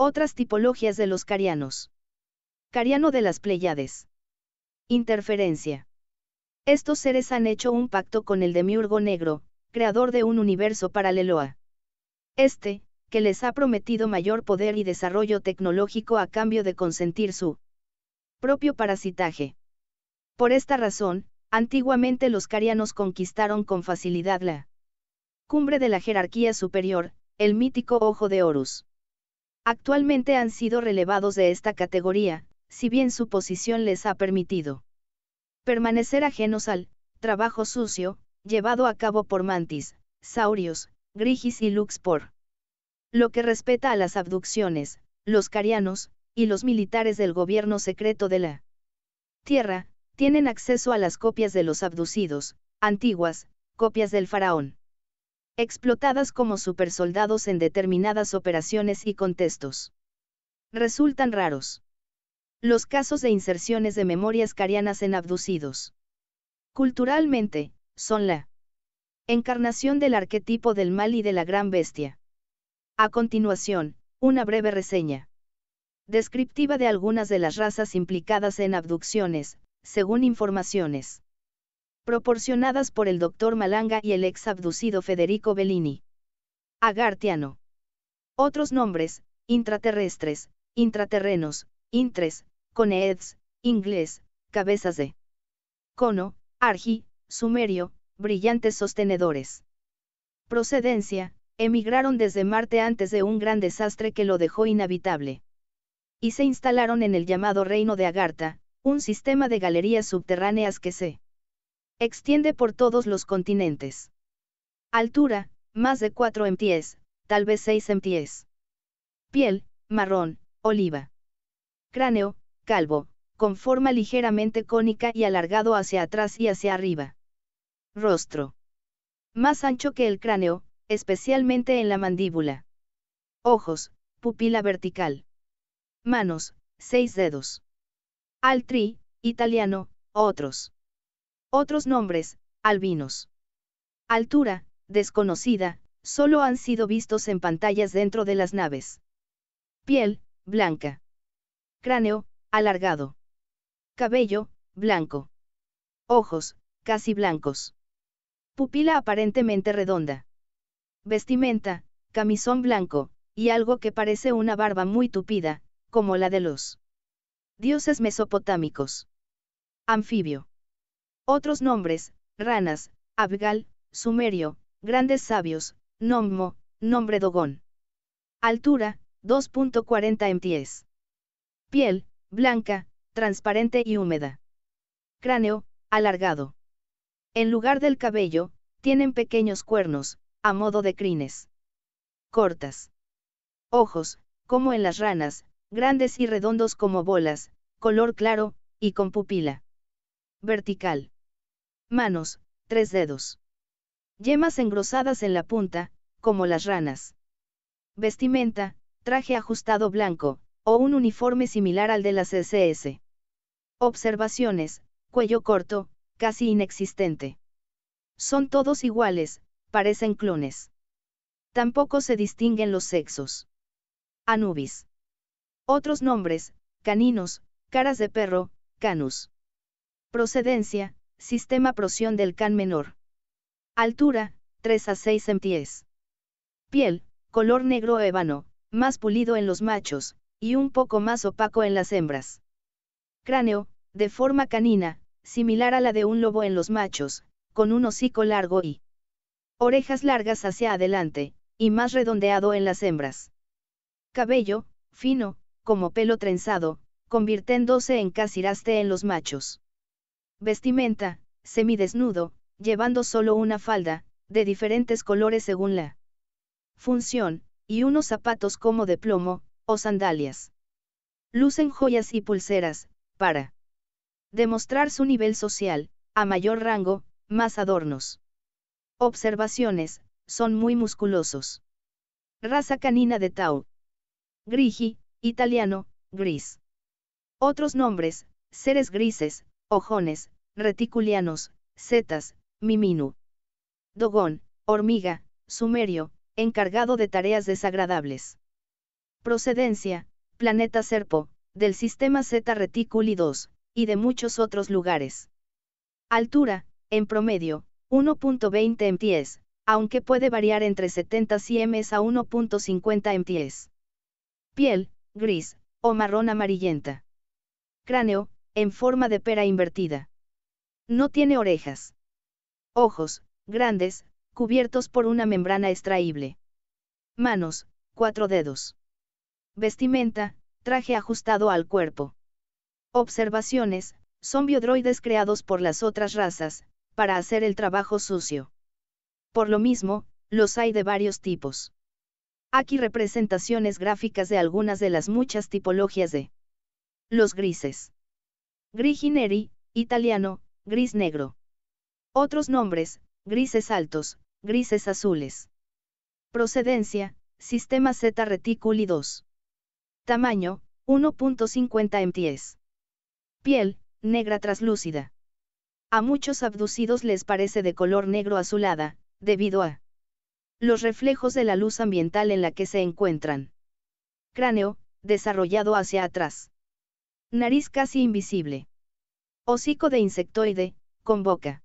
Otras tipologías de los carianos. Cariano de las Pleiades. Interferencia. Estos seres han hecho un pacto con el demiurgo negro, creador de un universo paralelo a este, que les ha prometido mayor poder y desarrollo tecnológico a cambio de consentir su propio parasitaje. Por esta razón, antiguamente los carianos conquistaron con facilidad la cumbre de la jerarquía superior, el mítico Ojo de Horus. Actualmente han sido relevados de esta categoría, si bien su posición les ha permitido permanecer ajenos al trabajo sucio, llevado a cabo por mantis, saurios, grigis y Luxpor. lo que respeta a las abducciones, los carianos, y los militares del gobierno secreto de la Tierra, tienen acceso a las copias de los abducidos, antiguas, copias del faraón explotadas como supersoldados en determinadas operaciones y contextos. Resultan raros. Los casos de inserciones de memorias carianas en abducidos. Culturalmente, son la encarnación del arquetipo del mal y de la gran bestia. A continuación, una breve reseña descriptiva de algunas de las razas implicadas en abducciones, según informaciones proporcionadas por el doctor Malanga y el ex abducido Federico Bellini. Agartiano. Otros nombres, intraterrestres, intraterrenos, intres, coneeds, inglés, cabezas de cono, argi, sumerio, brillantes sostenedores. Procedencia, emigraron desde Marte antes de un gran desastre que lo dejó inhabitable. Y se instalaron en el llamado Reino de Agarta, un sistema de galerías subterráneas que se Extiende por todos los continentes. Altura, más de 4 pies, tal vez 6 pies. Piel, marrón, oliva. Cráneo, calvo, con forma ligeramente cónica y alargado hacia atrás y hacia arriba. Rostro. Más ancho que el cráneo, especialmente en la mandíbula. Ojos, pupila vertical. Manos, 6 dedos. Altri, italiano, otros. Otros nombres, albinos. Altura, desconocida, solo han sido vistos en pantallas dentro de las naves. Piel, blanca. Cráneo, alargado. Cabello, blanco. Ojos, casi blancos. Pupila aparentemente redonda. Vestimenta, camisón blanco, y algo que parece una barba muy tupida, como la de los dioses mesopotámicos. Anfibio. Otros nombres, ranas, Abgal, Sumerio, grandes sabios, Nommo, nombre Dogón. Altura, 2.40 pies. Piel, blanca, transparente y húmeda. Cráneo, alargado. En lugar del cabello, tienen pequeños cuernos, a modo de crines. Cortas. Ojos, como en las ranas, grandes y redondos como bolas, color claro, y con pupila. Vertical manos, tres dedos. Yemas engrosadas en la punta, como las ranas. Vestimenta, traje ajustado blanco, o un uniforme similar al de las SS. Observaciones, cuello corto, casi inexistente. Son todos iguales, parecen clones. Tampoco se distinguen los sexos. Anubis. Otros nombres, caninos, caras de perro, canus. Procedencia, sistema prosión del can menor. Altura, 3 a 6 en Piel, color negro ébano, más pulido en los machos, y un poco más opaco en las hembras. Cráneo, de forma canina, similar a la de un lobo en los machos, con un hocico largo y orejas largas hacia adelante, y más redondeado en las hembras. Cabello, fino, como pelo trenzado, convirtiéndose en casiraste en los machos vestimenta, semidesnudo, llevando solo una falda, de diferentes colores según la función, y unos zapatos como de plomo, o sandalias. Lucen joyas y pulseras, para demostrar su nivel social, a mayor rango, más adornos. Observaciones, son muy musculosos. Raza canina de Tau. Grigi, italiano, gris. Otros nombres, seres grises, ojones, reticulianos, zetas, miminu. Dogón, hormiga, sumerio, encargado de tareas desagradables. Procedencia, planeta Serpo, del sistema Z Reticuli 2, y de muchos otros lugares. Altura, en promedio, 1.20 mts, aunque puede variar entre 70 cms a 1.50 mts. Piel, gris, o marrón amarillenta. Cráneo, en forma de pera invertida. No tiene orejas. Ojos, grandes, cubiertos por una membrana extraíble. Manos, cuatro dedos. Vestimenta, traje ajustado al cuerpo. Observaciones, son biodroides creados por las otras razas, para hacer el trabajo sucio. Por lo mismo, los hay de varios tipos. Aquí representaciones gráficas de algunas de las muchas tipologías de los grises. Grigineri, italiano, gris negro. Otros nombres, grises altos, grises azules. Procedencia, sistema Z reticuli 2. Tamaño, 1.50 pies. Piel, negra traslúcida. A muchos abducidos les parece de color negro azulada, debido a los reflejos de la luz ambiental en la que se encuentran. Cráneo, desarrollado hacia atrás. Nariz casi invisible. Hocico de insectoide, con boca.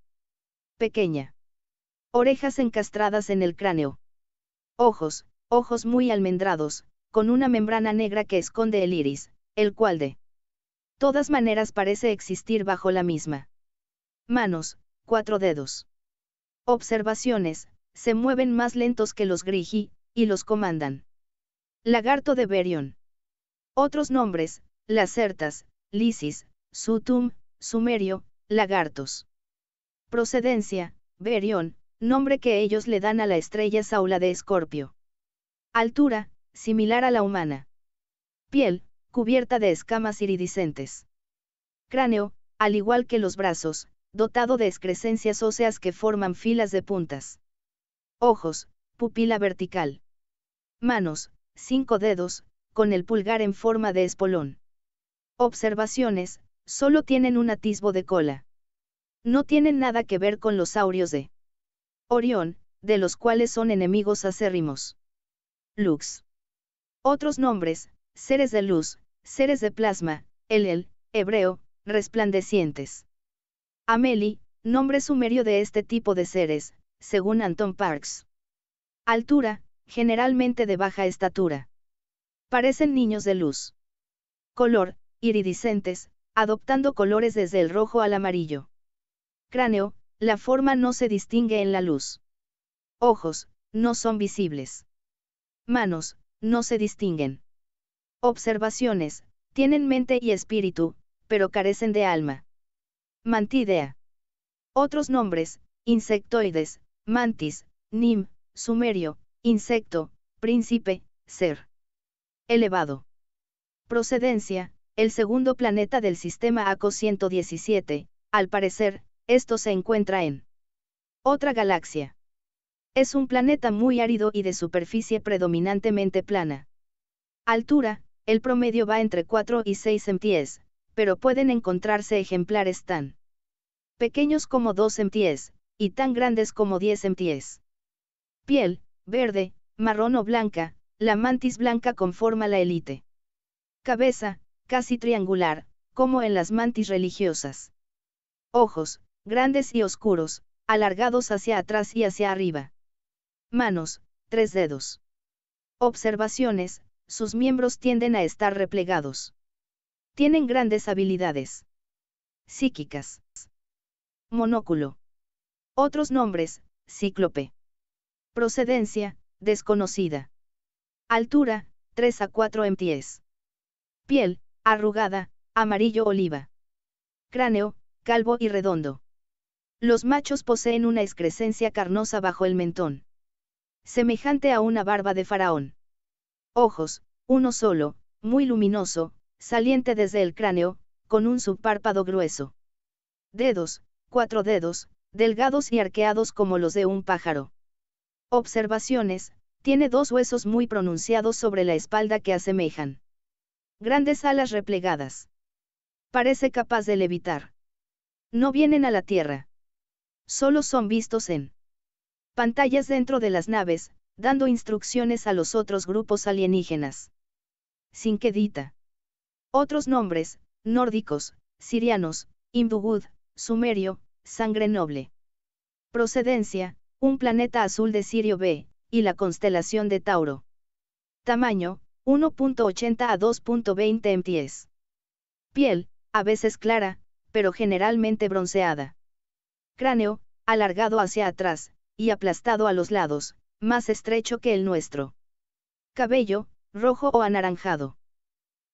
Pequeña. Orejas encastradas en el cráneo. Ojos, ojos muy almendrados, con una membrana negra que esconde el iris, el cual de todas maneras parece existir bajo la misma. Manos, cuatro dedos. Observaciones, se mueven más lentos que los grigi, y los comandan. Lagarto de Berion. Otros nombres, lacertas, lisis, sutum, sumerio, lagartos. Procedencia, VERIÓN, nombre que ellos le dan a la estrella Saula de Escorpio. Altura, similar a la humana. Piel, cubierta de escamas iridiscentes. Cráneo, al igual que los brazos, dotado de excrescencias óseas que forman filas de puntas. Ojos, pupila vertical. Manos, cinco dedos, con el pulgar en forma de espolón observaciones, solo tienen un atisbo de cola. No tienen nada que ver con los saurios de Orión, de los cuales son enemigos acérrimos. Lux. Otros nombres, seres de luz, seres de plasma, el el, hebreo, resplandecientes. Ameli, nombre sumerio de este tipo de seres, según Anton Parks. Altura, generalmente de baja estatura. Parecen niños de luz. Color, iridiscentes, adoptando colores desde el rojo al amarillo. Cráneo, la forma no se distingue en la luz. Ojos, no son visibles. Manos, no se distinguen. Observaciones, tienen mente y espíritu, pero carecen de alma. Mantidea. Otros nombres, insectoides, mantis, nim, sumerio, insecto, príncipe, ser. Elevado. Procedencia, el segundo planeta del sistema ACO 117, al parecer, esto se encuentra en otra galaxia. Es un planeta muy árido y de superficie predominantemente plana. Altura, el promedio va entre 4 y 6 pies, pero pueden encontrarse ejemplares tan pequeños como 2 pies y tan grandes como 10 pies. Piel, verde, marrón o blanca, la mantis blanca conforma la élite. Cabeza, casi triangular, como en las mantis religiosas. Ojos, grandes y oscuros, alargados hacia atrás y hacia arriba. Manos, tres dedos. Observaciones, sus miembros tienden a estar replegados. Tienen grandes habilidades psíquicas. Monóculo. Otros nombres, cíclope. Procedencia, desconocida. Altura, 3 a 4 pies. Piel, arrugada, amarillo oliva. Cráneo, calvo y redondo. Los machos poseen una excrescencia carnosa bajo el mentón. Semejante a una barba de faraón. Ojos, uno solo, muy luminoso, saliente desde el cráneo, con un subpárpado grueso. Dedos, cuatro dedos, delgados y arqueados como los de un pájaro. Observaciones, tiene dos huesos muy pronunciados sobre la espalda que asemejan Grandes alas replegadas. Parece capaz de levitar. No vienen a la Tierra. Solo son vistos en pantallas dentro de las naves, dando instrucciones a los otros grupos alienígenas. Sinquedita. Otros nombres, nórdicos, sirianos, hindugud, sumerio, sangre noble. Procedencia, un planeta azul de Sirio B, y la constelación de Tauro. Tamaño, 1.80 a 2.20 MTS. Piel, a veces clara, pero generalmente bronceada. Cráneo, alargado hacia atrás, y aplastado a los lados, más estrecho que el nuestro. Cabello, rojo o anaranjado.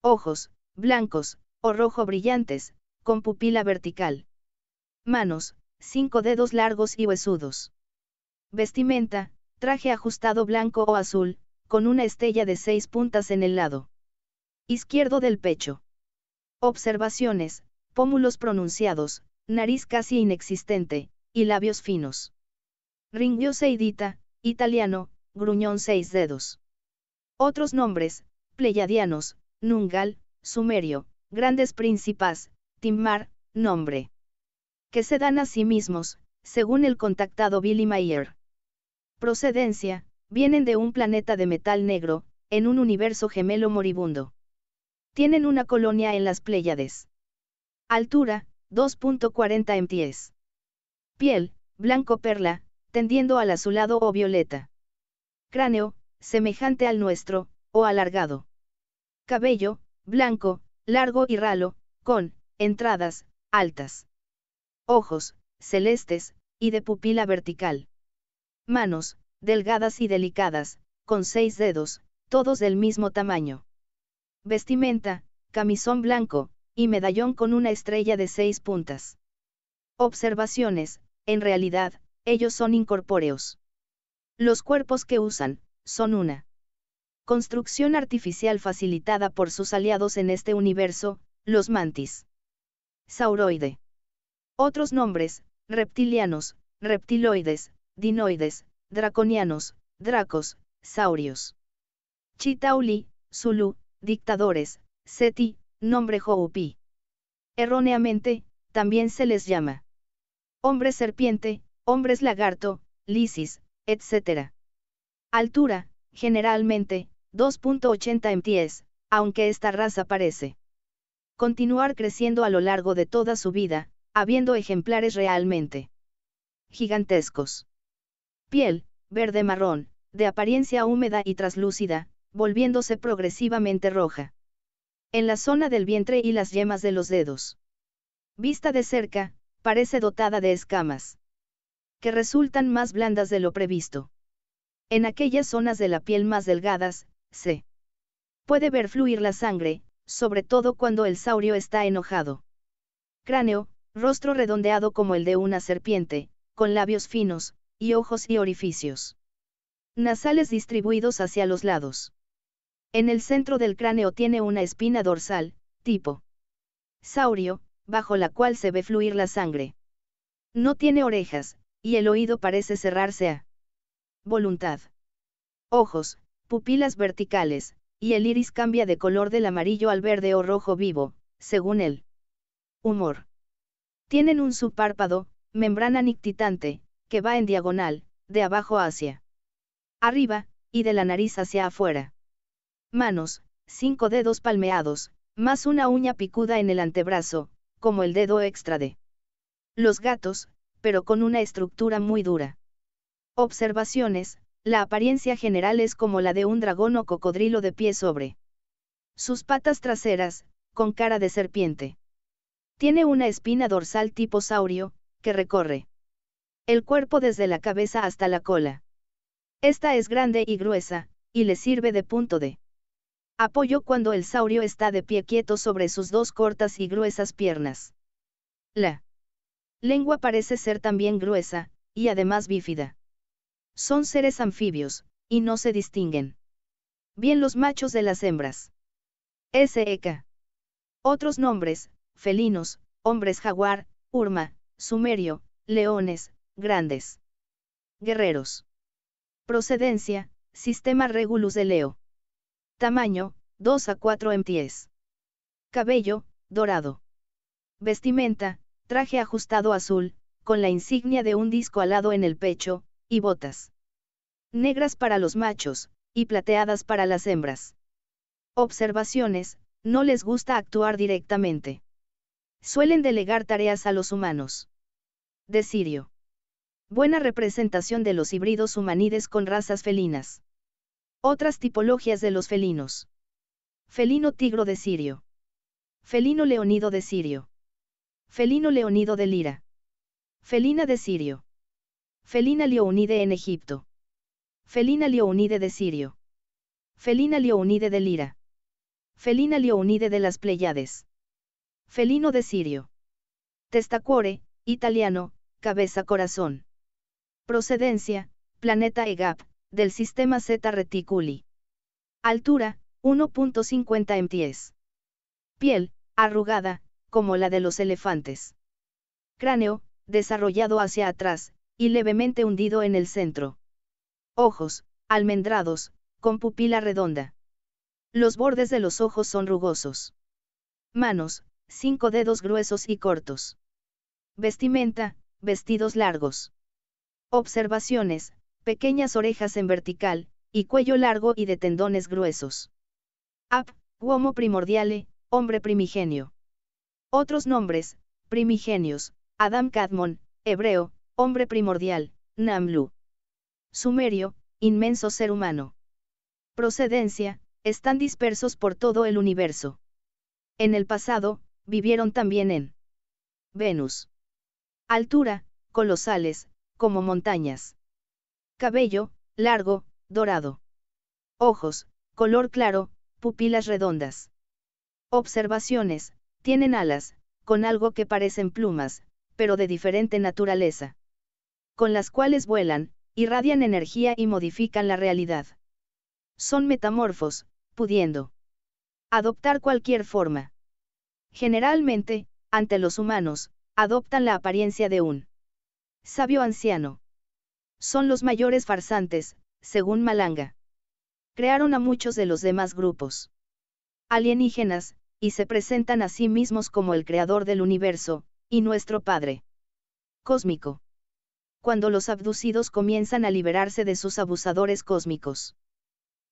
Ojos, blancos, o rojo brillantes, con pupila vertical. Manos, cinco dedos largos y huesudos. Vestimenta, traje ajustado blanco o azul, con una estrella de seis puntas en el lado izquierdo del pecho. Observaciones, pómulos pronunciados, nariz casi inexistente, y labios finos. Ringuioseidita, italiano, gruñón seis dedos. Otros nombres, Pleiadianos, nungal, sumerio, grandes príncipas, timmar, nombre. Que se dan a sí mismos, según el contactado Billy Mayer. Procedencia, Vienen de un planeta de metal negro, en un universo gemelo moribundo. Tienen una colonia en las Pléyades. Altura, 2.40 pies. Piel, blanco perla, tendiendo al azulado o violeta. Cráneo, semejante al nuestro, o alargado. Cabello, blanco, largo y ralo, con, entradas, altas. Ojos, celestes, y de pupila vertical. Manos, delgadas y delicadas, con seis dedos, todos del mismo tamaño. Vestimenta, camisón blanco, y medallón con una estrella de seis puntas. Observaciones, en realidad, ellos son incorpóreos. Los cuerpos que usan, son una construcción artificial facilitada por sus aliados en este universo, los mantis. Sauroide. Otros nombres, reptilianos, reptiloides, dinoides, draconianos, dracos, saurios. Chitauli, Zulu, dictadores, Seti, nombre Hopi. Erróneamente, también se les llama hombre serpiente, hombres lagarto, lisis, etc. Altura, generalmente, 2.80 en pies, aunque esta raza parece continuar creciendo a lo largo de toda su vida, habiendo ejemplares realmente gigantescos. Piel, verde marrón, de apariencia húmeda y traslúcida, volviéndose progresivamente roja. En la zona del vientre y las yemas de los dedos. Vista de cerca, parece dotada de escamas. Que resultan más blandas de lo previsto. En aquellas zonas de la piel más delgadas, se puede ver fluir la sangre, sobre todo cuando el saurio está enojado. Cráneo, rostro redondeado como el de una serpiente, con labios finos, y ojos y orificios nasales distribuidos hacia los lados. En el centro del cráneo tiene una espina dorsal, tipo saurio, bajo la cual se ve fluir la sangre. No tiene orejas, y el oído parece cerrarse a voluntad. Ojos, pupilas verticales, y el iris cambia de color del amarillo al verde o rojo vivo, según el humor. Tienen un subpárpado, membrana nictitante, que va en diagonal, de abajo hacia arriba, y de la nariz hacia afuera. Manos, cinco dedos palmeados, más una uña picuda en el antebrazo, como el dedo extra de los gatos, pero con una estructura muy dura. Observaciones, la apariencia general es como la de un dragón o cocodrilo de pie sobre sus patas traseras, con cara de serpiente. Tiene una espina dorsal tipo saurio, que recorre el cuerpo desde la cabeza hasta la cola. Esta es grande y gruesa, y le sirve de punto de apoyo cuando el saurio está de pie quieto sobre sus dos cortas y gruesas piernas. La lengua parece ser también gruesa, y además bífida. Son seres anfibios, y no se distinguen bien los machos de las hembras. S.E.K. Otros nombres, felinos, hombres jaguar, urma, sumerio, leones, grandes. Guerreros. Procedencia, sistema Regulus de Leo. Tamaño, 2 a 4 pies. Cabello, dorado. Vestimenta, traje ajustado azul, con la insignia de un disco alado en el pecho, y botas. Negras para los machos, y plateadas para las hembras. Observaciones, no les gusta actuar directamente. Suelen delegar tareas a los humanos. Sirio. Buena representación de los híbridos humanides con razas felinas. Otras tipologías de los felinos. Felino tigro de Sirio. Felino leonido de Sirio. Felino leonido de Lira. Felina de Sirio. Felina leonide en Egipto. Felina leonide de Sirio. Felina leonide de Lira. Felina leonide de las Pleiades. Felino de Sirio. Testacuore, italiano, cabeza corazón. Procedencia, planeta EGAP, del sistema Z Reticuli. Altura, 1.50 pies Piel, arrugada, como la de los elefantes. Cráneo, desarrollado hacia atrás, y levemente hundido en el centro. Ojos, almendrados, con pupila redonda. Los bordes de los ojos son rugosos. Manos, cinco dedos gruesos y cortos. Vestimenta, vestidos largos. Observaciones, pequeñas orejas en vertical, y cuello largo y de tendones gruesos. Ap, uomo primordiale, hombre primigenio. Otros nombres, primigenios, Adam Kadmon, hebreo, hombre primordial, Namlu. Sumerio, inmenso ser humano. Procedencia, están dispersos por todo el universo. En el pasado, vivieron también en Venus. Altura, colosales, como montañas. Cabello, largo, dorado. Ojos, color claro, pupilas redondas. Observaciones, tienen alas, con algo que parecen plumas, pero de diferente naturaleza. Con las cuales vuelan, irradian energía y modifican la realidad. Son metamorfos, pudiendo adoptar cualquier forma. Generalmente, ante los humanos, adoptan la apariencia de un Sabio anciano. Son los mayores farsantes, según Malanga. Crearon a muchos de los demás grupos alienígenas, y se presentan a sí mismos como el creador del universo, y nuestro Padre cósmico. Cuando los abducidos comienzan a liberarse de sus abusadores cósmicos.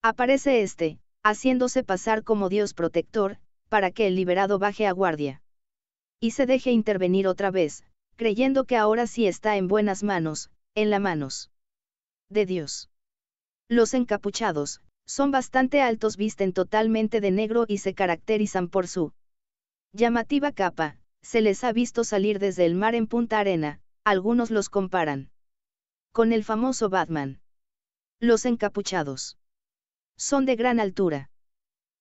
Aparece este, haciéndose pasar como Dios protector, para que el liberado baje a guardia. Y se deje intervenir otra vez, creyendo que ahora sí está en buenas manos, en la manos de Dios. Los encapuchados, son bastante altos, visten totalmente de negro y se caracterizan por su llamativa capa, se les ha visto salir desde el mar en Punta Arena, algunos los comparan con el famoso Batman. Los encapuchados son de gran altura.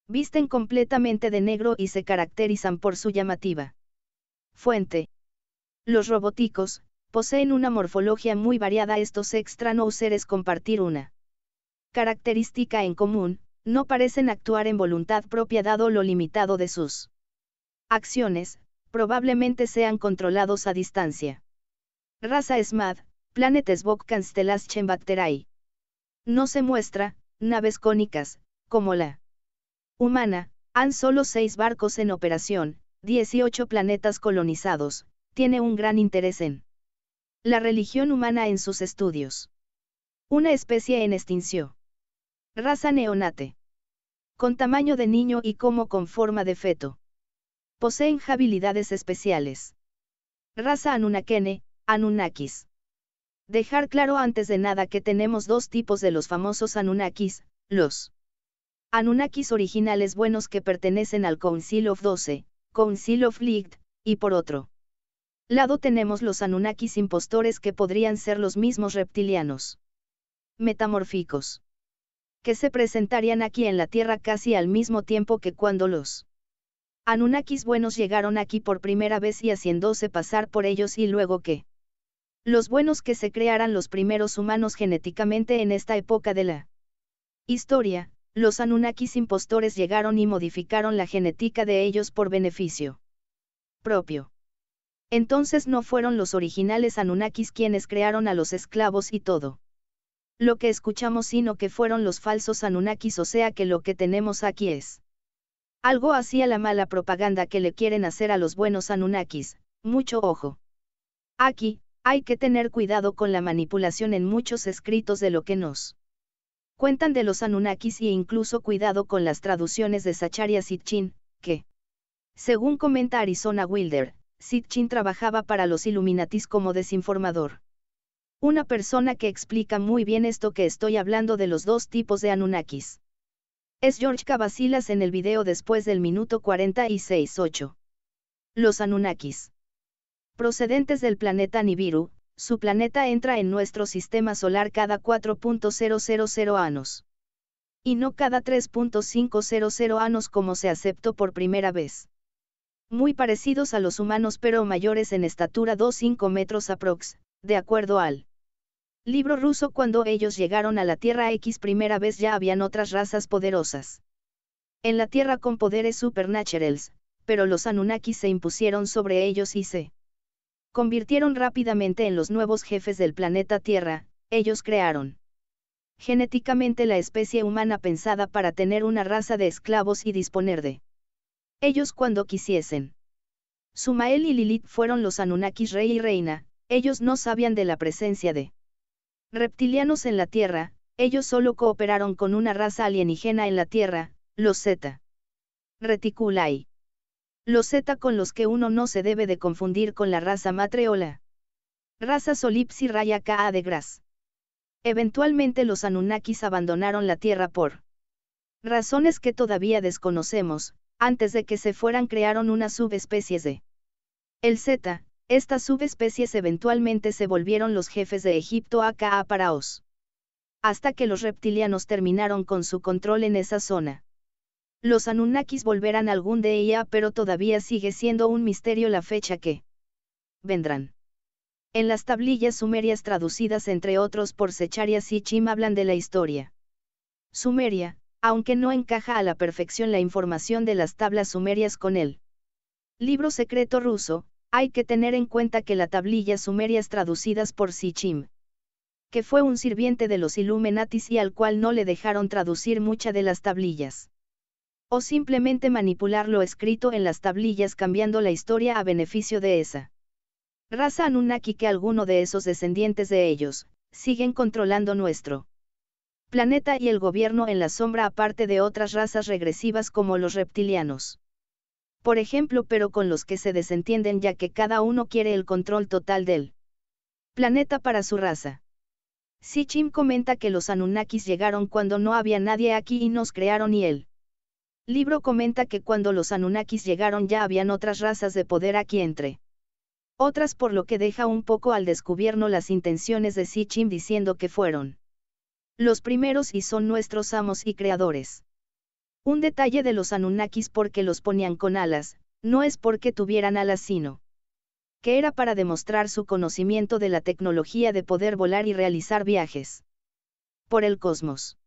Visten completamente de negro y se caracterizan por su llamativa fuente, los robóticos, poseen una morfología muy variada estos extra no seres compartir una característica en común, no parecen actuar en voluntad propia dado lo limitado de sus acciones, probablemente sean controlados a distancia. Raza SMAD, Planetes Bokkanstelaschen No se muestra, naves cónicas, como la humana, han solo seis barcos en operación, 18 planetas colonizados, tiene un gran interés en la religión humana en sus estudios. Una especie en extinción. Raza neonate. Con tamaño de niño y como con forma de feto. Poseen habilidades especiales. Raza Anunnakene, Anunnakis. Dejar claro antes de nada que tenemos dos tipos de los famosos Anunnakis, los Anunnakis originales buenos que pertenecen al Council of 12, Council of Ligd, y por otro lado tenemos los Anunnakis impostores que podrían ser los mismos reptilianos. metamórficos Que se presentarían aquí en la Tierra casi al mismo tiempo que cuando los Anunnakis buenos llegaron aquí por primera vez y haciéndose pasar por ellos y luego que los buenos que se crearan los primeros humanos genéticamente en esta época de la historia, los Anunnakis impostores llegaron y modificaron la genética de ellos por beneficio propio. Entonces no fueron los originales Anunnakis quienes crearon a los esclavos y todo. Lo que escuchamos sino que fueron los falsos Anunnakis o sea que lo que tenemos aquí es. Algo así a la mala propaganda que le quieren hacer a los buenos Anunnakis, mucho ojo. Aquí, hay que tener cuidado con la manipulación en muchos escritos de lo que nos cuentan de los Anunnakis e incluso cuidado con las traducciones de Sacharya Sitchin, que, según comenta Arizona Wilder, Sitchin trabajaba para los Illuminatis como desinformador. Una persona que explica muy bien esto que estoy hablando de los dos tipos de Anunnakis. Es George Cavasilas en el video después del minuto 46.8. Los Anunnakis. Procedentes del planeta Nibiru, su planeta entra en nuestro sistema solar cada 4.000 años. Y no cada 3.500 años como se aceptó por primera vez muy parecidos a los humanos pero mayores en estatura 2-5 metros aprox, de acuerdo al libro ruso cuando ellos llegaron a la Tierra X primera vez ya habían otras razas poderosas. En la Tierra con poderes supernaturals, pero los Anunnakis se impusieron sobre ellos y se convirtieron rápidamente en los nuevos jefes del planeta Tierra, ellos crearon genéticamente la especie humana pensada para tener una raza de esclavos y disponer de ellos cuando quisiesen. Sumael y Lilith fueron los Anunnakis rey y reina, ellos no sabían de la presencia de reptilianos en la Tierra, ellos solo cooperaron con una raza alienígena en la Tierra, los Zeta reticulai Los Zeta con los que uno no se debe de confundir con la raza matreola. Raza Solipsi Raya Ka de Gras. Eventualmente los Anunnakis abandonaron la Tierra por razones que todavía desconocemos, antes de que se fueran crearon unas subespecies de el Z, estas subespecies eventualmente se volvieron los jefes de Egipto aka Paraos. Hasta que los reptilianos terminaron con su control en esa zona. Los Anunnakis volverán algún día, pero todavía sigue siendo un misterio la fecha que vendrán. En las tablillas sumerias traducidas entre otros por Secharia Chim hablan de la historia. Sumeria, aunque no encaja a la perfección la información de las tablas sumerias con él. Libro secreto ruso, hay que tener en cuenta que la tablilla sumerias traducidas por Sichim, que fue un sirviente de los Illuminatis y al cual no le dejaron traducir mucha de las tablillas. O simplemente manipular lo escrito en las tablillas cambiando la historia a beneficio de esa raza Anunnaki que alguno de esos descendientes de ellos, siguen controlando nuestro planeta y el gobierno en la sombra aparte de otras razas regresivas como los reptilianos. Por ejemplo, pero con los que se desentienden ya que cada uno quiere el control total del planeta para su raza. Sichim comenta que los Anunnakis llegaron cuando no había nadie aquí y nos crearon y él. Libro comenta que cuando los Anunnakis llegaron ya habían otras razas de poder aquí entre otras por lo que deja un poco al descubierno las intenciones de Sichim diciendo que fueron los primeros y son nuestros amos y creadores. Un detalle de los Anunnakis porque los ponían con alas, no es porque tuvieran alas sino que era para demostrar su conocimiento de la tecnología de poder volar y realizar viajes por el cosmos.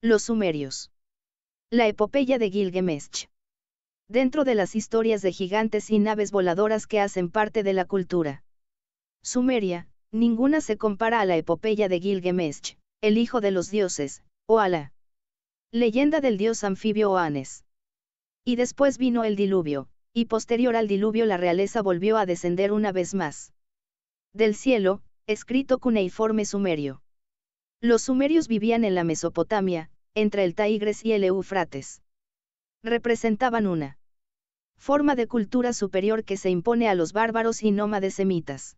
Los sumerios. La epopeya de Gilgamesh. Dentro de las historias de gigantes y naves voladoras que hacen parte de la cultura sumeria, ninguna se compara a la epopeya de Gilgamesh el hijo de los dioses, o Leyenda del dios anfibio Oanes. Y después vino el diluvio, y posterior al diluvio la realeza volvió a descender una vez más. Del cielo, escrito cuneiforme sumerio. Los sumerios vivían en la Mesopotamia, entre el Tigris y el Eufrates. Representaban una forma de cultura superior que se impone a los bárbaros y nómades semitas.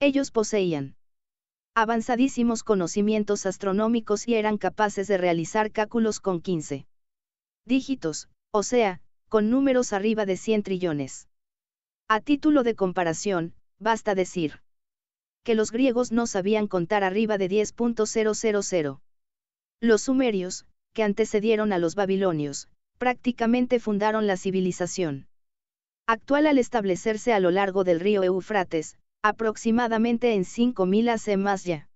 Ellos poseían avanzadísimos conocimientos astronómicos y eran capaces de realizar cálculos con 15 dígitos, o sea, con números arriba de 100 trillones. A título de comparación, basta decir que los griegos no sabían contar arriba de 10.000. Los sumerios, que antecedieron a los babilonios, prácticamente fundaron la civilización actual al establecerse a lo largo del río Eufrates, aproximadamente en 5.000 hace más ya.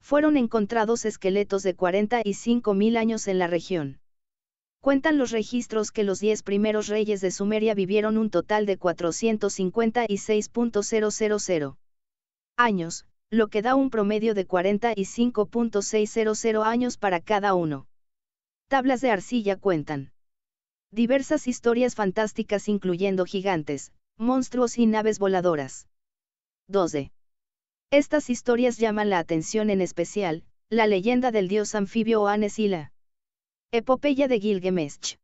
Fueron encontrados esqueletos de 45.000 años en la región. Cuentan los registros que los 10 primeros reyes de Sumeria vivieron un total de 456.000 años, lo que da un promedio de 45.600 años para cada uno. Tablas de arcilla cuentan diversas historias fantásticas incluyendo gigantes, monstruos y naves voladoras. 12. Estas historias llaman la atención en especial, la leyenda del dios anfibio Oanes y la epopeya de Gilgamesh.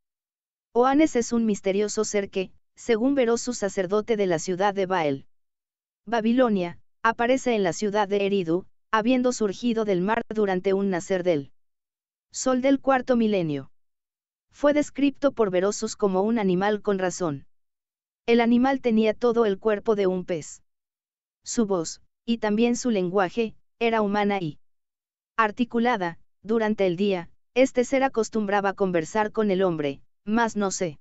Oanes es un misterioso ser que, según Verosus sacerdote de la ciudad de Bael, Babilonia, aparece en la ciudad de Eridu, habiendo surgido del mar durante un nacer del sol del cuarto milenio. Fue descrito por Verosus como un animal con razón. El animal tenía todo el cuerpo de un pez su voz, y también su lenguaje, era humana y articulada. Durante el día, este ser acostumbraba a conversar con el hombre, mas no se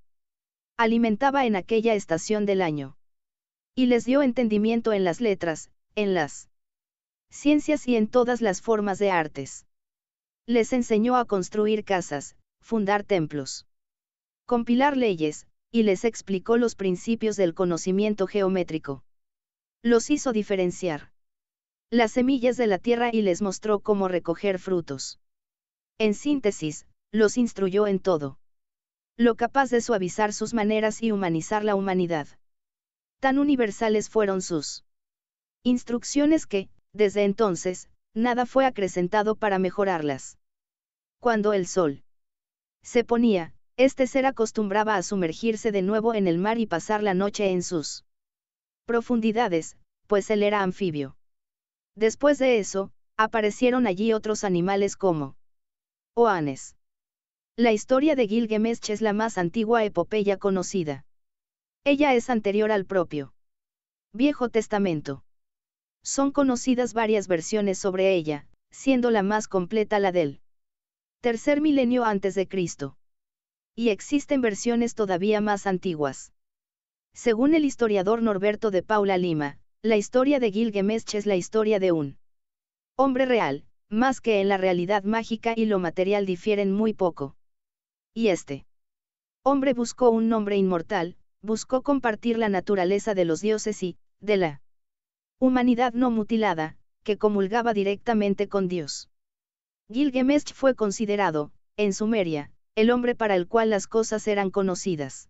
alimentaba en aquella estación del año. Y les dio entendimiento en las letras, en las ciencias y en todas las formas de artes. Les enseñó a construir casas, fundar templos, compilar leyes, y les explicó los principios del conocimiento geométrico los hizo diferenciar las semillas de la tierra y les mostró cómo recoger frutos. En síntesis, los instruyó en todo. Lo capaz de suavizar sus maneras y humanizar la humanidad. Tan universales fueron sus instrucciones que, desde entonces, nada fue acrecentado para mejorarlas. Cuando el sol se ponía, este ser acostumbraba a sumergirse de nuevo en el mar y pasar la noche en sus profundidades, pues él era anfibio. Después de eso, aparecieron allí otros animales como Oanes. La historia de Gilgamesh es la más antigua epopeya conocida. Ella es anterior al propio Viejo Testamento. Son conocidas varias versiones sobre ella, siendo la más completa la del tercer milenio antes de Cristo. Y existen versiones todavía más antiguas. Según el historiador Norberto de Paula Lima, la historia de Gilgamesh es la historia de un hombre real, más que en la realidad mágica y lo material difieren muy poco. Y este hombre buscó un nombre inmortal, buscó compartir la naturaleza de los dioses y, de la humanidad no mutilada, que comulgaba directamente con Dios. Gilgamesh fue considerado, en Sumeria, el hombre para el cual las cosas eran conocidas.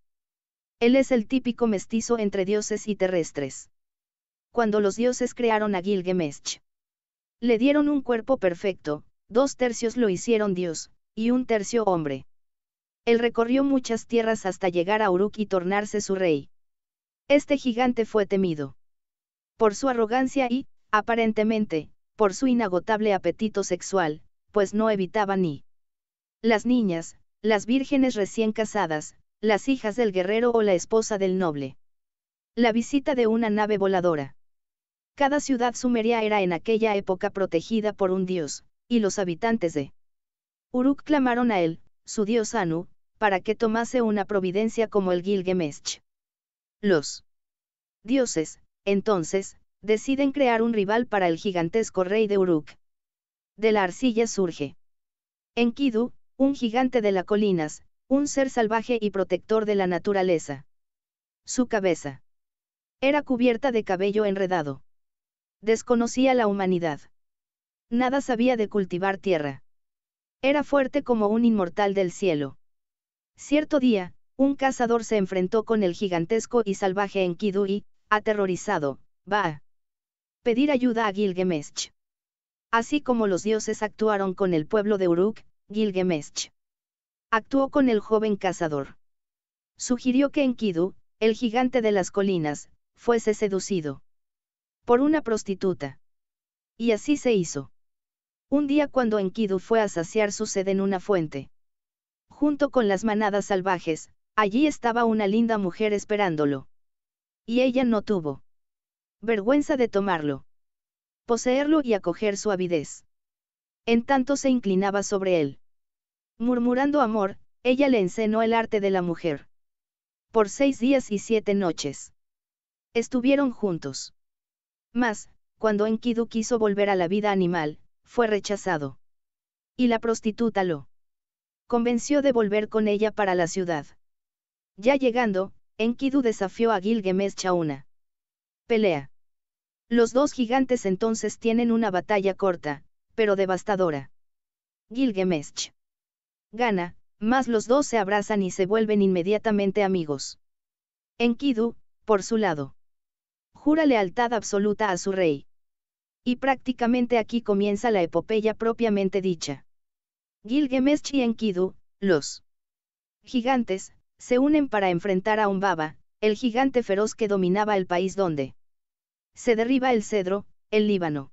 Él es el típico mestizo entre dioses y terrestres. Cuando los dioses crearon a Gilgamesh, le dieron un cuerpo perfecto, dos tercios lo hicieron dios, y un tercio hombre. Él recorrió muchas tierras hasta llegar a Uruk y tornarse su rey. Este gigante fue temido. Por su arrogancia y, aparentemente, por su inagotable apetito sexual, pues no evitaba ni las niñas, las vírgenes recién casadas, las hijas del guerrero o la esposa del noble. La visita de una nave voladora. Cada ciudad sumeria era en aquella época protegida por un dios, y los habitantes de Uruk clamaron a él, su dios Anu, para que tomase una providencia como el Gilgamesh. Los dioses, entonces, deciden crear un rival para el gigantesco rey de Uruk. De la arcilla surge Enkidu, un gigante de las colinas, un ser salvaje y protector de la naturaleza. Su cabeza. Era cubierta de cabello enredado. Desconocía la humanidad. Nada sabía de cultivar tierra. Era fuerte como un inmortal del cielo. Cierto día, un cazador se enfrentó con el gigantesco y salvaje Enkidu y, aterrorizado, va a pedir ayuda a Gilgamesh. Así como los dioses actuaron con el pueblo de Uruk, Gilgamesh Actuó con el joven cazador. Sugirió que Enkidu, el gigante de las colinas, fuese seducido. Por una prostituta. Y así se hizo. Un día cuando Enkidu fue a saciar su sed en una fuente. Junto con las manadas salvajes, allí estaba una linda mujer esperándolo. Y ella no tuvo vergüenza de tomarlo. Poseerlo y acoger su avidez. En tanto se inclinaba sobre él. Murmurando amor, ella le enseñó el arte de la mujer. Por seis días y siete noches. Estuvieron juntos. Mas, cuando Enkidu quiso volver a la vida animal, fue rechazado. Y la prostituta lo convenció de volver con ella para la ciudad. Ya llegando, Enkidu desafió a Gilgamesh a una pelea. Los dos gigantes entonces tienen una batalla corta, pero devastadora. Gilgamesh gana, más los dos se abrazan y se vuelven inmediatamente amigos. Enkidu, por su lado, jura lealtad absoluta a su rey. Y prácticamente aquí comienza la epopeya propiamente dicha. Gilgamesh y Enkidu, los gigantes, se unen para enfrentar a Umbaba, el gigante feroz que dominaba el país donde se derriba el cedro, el Líbano.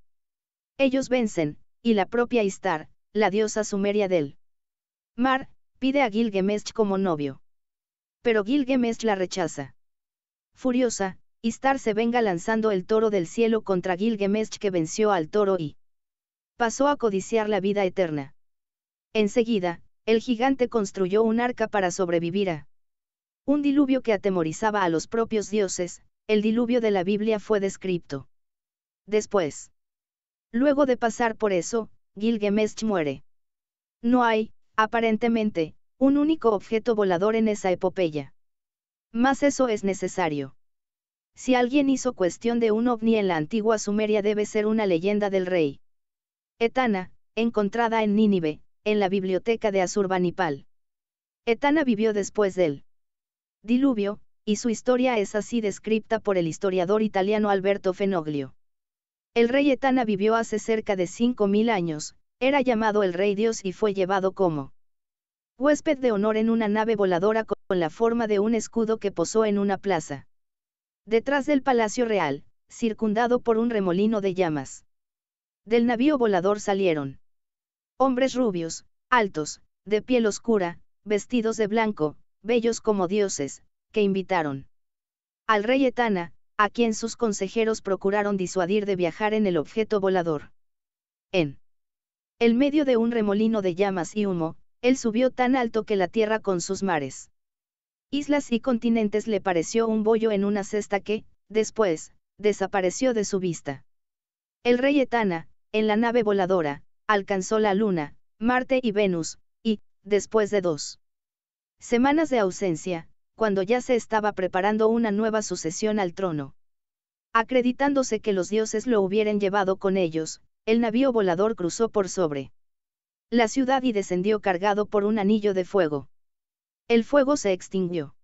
Ellos vencen, y la propia Istar, la diosa sumeria del Mar, pide a Gilgamesh como novio. Pero Gilgamesh la rechaza. Furiosa, Istar se venga lanzando el toro del cielo contra Gilgamesh que venció al toro y pasó a codiciar la vida eterna. Enseguida, el gigante construyó un arca para sobrevivir a un diluvio que atemorizaba a los propios dioses, el diluvio de la Biblia fue descrito. Después. Luego de pasar por eso, Gilgamesh muere. No hay, aparentemente, un único objeto volador en esa epopeya. Más eso es necesario. Si alguien hizo cuestión de un ovni en la antigua Sumeria debe ser una leyenda del rey. Etana, encontrada en Nínive, en la biblioteca de Azurbanipal. Etana vivió después del diluvio, y su historia es así descripta por el historiador italiano Alberto Fenoglio. El rey Etana vivió hace cerca de 5.000 años, era llamado el Rey Dios y fue llevado como huésped de honor en una nave voladora con la forma de un escudo que posó en una plaza. Detrás del Palacio Real, circundado por un remolino de llamas. Del navío volador salieron hombres rubios, altos, de piel oscura, vestidos de blanco, bellos como dioses, que invitaron al rey Etana, a quien sus consejeros procuraron disuadir de viajar en el objeto volador. En en medio de un remolino de llamas y humo, él subió tan alto que la tierra con sus mares. Islas y continentes le pareció un bollo en una cesta que, después, desapareció de su vista. El rey Etana, en la nave voladora, alcanzó la Luna, Marte y Venus, y, después de dos semanas de ausencia, cuando ya se estaba preparando una nueva sucesión al trono. Acreditándose que los dioses lo hubieran llevado con ellos, el navío volador cruzó por sobre la ciudad y descendió cargado por un anillo de fuego. El fuego se extinguió.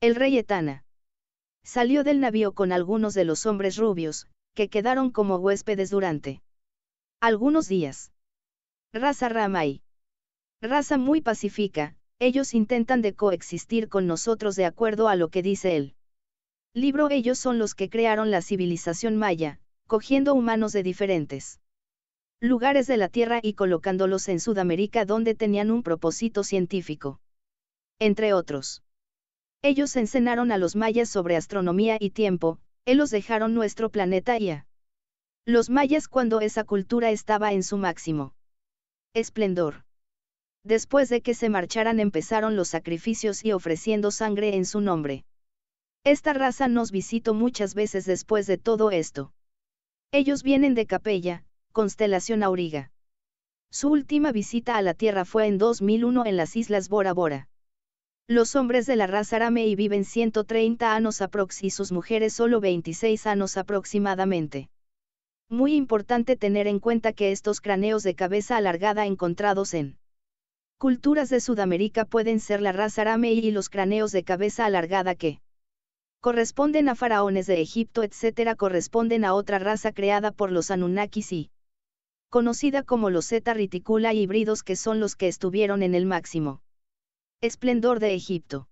El rey Etana salió del navío con algunos de los hombres rubios, que quedaron como huéspedes durante algunos días. Raza Ramay. Raza muy pacífica, ellos intentan de coexistir con nosotros de acuerdo a lo que dice él. Libro ellos son los que crearon la civilización maya, cogiendo humanos de diferentes lugares de la Tierra y colocándolos en Sudamérica donde tenían un propósito científico. Entre otros. Ellos encenaron a los mayas sobre astronomía y tiempo, ellos dejaron nuestro planeta y a los mayas cuando esa cultura estaba en su máximo esplendor. Después de que se marcharan empezaron los sacrificios y ofreciendo sangre en su nombre. Esta raza nos visitó muchas veces después de todo esto. Ellos vienen de Capella, constelación Auriga. Su última visita a la Tierra fue en 2001 en las Islas Bora Bora. Los hombres de la raza Aramei viven 130 años aprox y sus mujeres solo 26 años aproximadamente. Muy importante tener en cuenta que estos cráneos de cabeza alargada encontrados en culturas de Sudamérica pueden ser la raza Aramei y los cráneos de cabeza alargada que corresponden a faraones de Egipto etc. corresponden a otra raza creada por los Anunnakis y conocida como los Reticula y híbridos que son los que estuvieron en el máximo esplendor de Egipto.